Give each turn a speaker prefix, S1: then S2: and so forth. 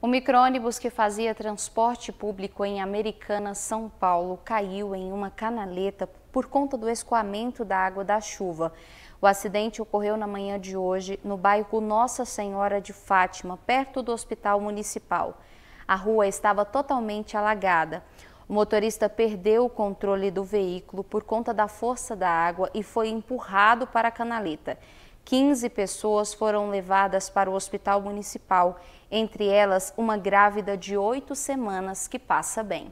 S1: O micro-ônibus que fazia transporte público em Americana, São Paulo, caiu em uma canaleta por conta do escoamento da água da chuva. O acidente ocorreu na manhã de hoje no bairro Nossa Senhora de Fátima, perto do Hospital Municipal. A rua estava totalmente alagada. O motorista perdeu o controle do veículo por conta da força da água e foi empurrado para a canaleta. 15 pessoas foram levadas para o hospital municipal, entre elas uma grávida de oito semanas que passa bem.